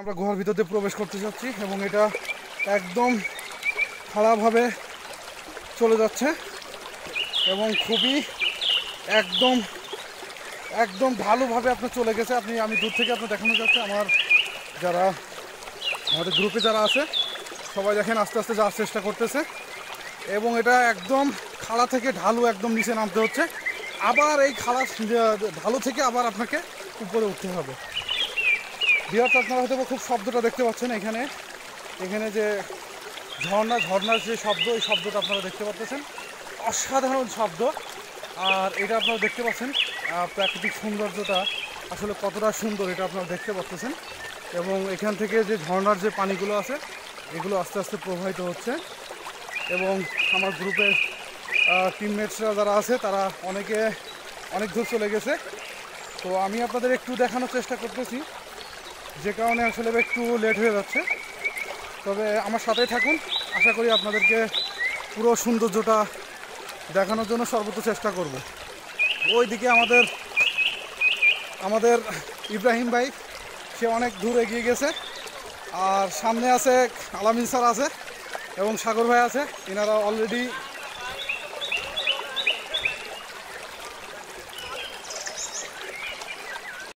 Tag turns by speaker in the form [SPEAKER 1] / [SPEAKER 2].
[SPEAKER 1] আমরা গুহার ভিতরতে প্রবেশ করতে যাচ্ছি এবং এটা একদম খারাপভাবে চলে যাচ্ছে এবং খুবই একদম একদম ভালোভাবে আপনার চলে গেছে আপনি আমি দূর থেকে আপনার দেখানো যাচ্ছে আমার যারা আমাদের গ্রুপে যারা আছে সবাই দেখেন আস্তে আস্তে যাওয়ার চেষ্টা করতেছে এবং এটা একদম খাড়া থেকে ঢালু একদম নিচে নামতে হচ্ছে আবার এই খাড়া ঢালু থেকে আবার আপনাকে উপরে উঠতে হবে বিহারটা আপনারা হয়তো খুব শব্দটা দেখতে পাচ্ছেন এখানে এখানে যে ঝর্ণা ঝর্ণার যে শব্দ এই শব্দটা আপনারা দেখতে পাচ্ছেন অসাধারণ শব্দ আর এটা আপনারা দেখতে পাচ্ছেন প্রাকৃতিক সৌন্দর্যটা আসলে কতটা সুন্দর এটা আপনারা দেখতে পাচ্ছেন এবং এখান থেকে যে ঝর্ণার যে পানিগুলো আছে এগুলো আস্তে আস্তে প্রবাহিত হচ্ছে এবং আমার গ্রুপের টিমমেটসরা যারা আছে তারা অনেকে অনেক দূর চলে গেছে তো আমি আপনাদের একটু দেখানোর চেষ্টা করতেছি যে কারণে আসলে একটু লেট হয়ে যাচ্ছে তবে আমার সাথেই থাকুন আশা করি আপনাদেরকে পুরো সৌন্দর্যটা দেখানোর জন্য সর্বোচ্চ চেষ্টা করব ওইদিকে আমাদের আমাদের ইব্রাহিম ভাই সে অনেক দূর এগিয়ে গেছে আর সামনে আছে আলামিন স্যার আছে এবং সাগর ভাই আছে এনারা অলরেডি